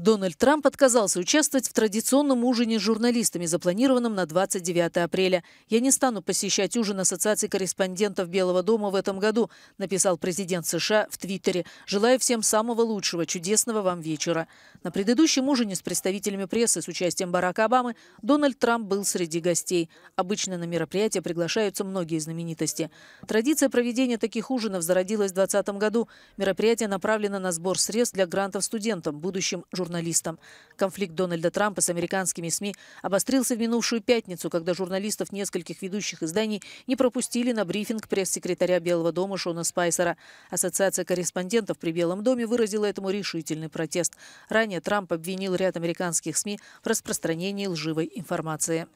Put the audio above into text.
Дональд Трамп отказался участвовать в традиционном ужине с журналистами, запланированном на 29 апреля. «Я не стану посещать ужин Ассоциации корреспондентов Белого дома в этом году», написал президент США в Твиттере. «Желаю всем самого лучшего, чудесного вам вечера». На предыдущем ужине с представителями прессы с участием Барака Обамы Дональд Трамп был среди гостей. Обычно на мероприятия приглашаются многие знаменитости. Традиция проведения таких ужинов зародилась в 2020 году. Мероприятие направлено на сбор средств для грантов студентам, будущим журналистам журналистам. Конфликт Дональда Трампа с американскими СМИ обострился в минувшую пятницу, когда журналистов нескольких ведущих изданий не пропустили на брифинг пресс-секретаря Белого дома Шона Спайсера. Ассоциация корреспондентов при Белом доме выразила этому решительный протест. Ранее Трамп обвинил ряд американских СМИ в распространении лживой информации.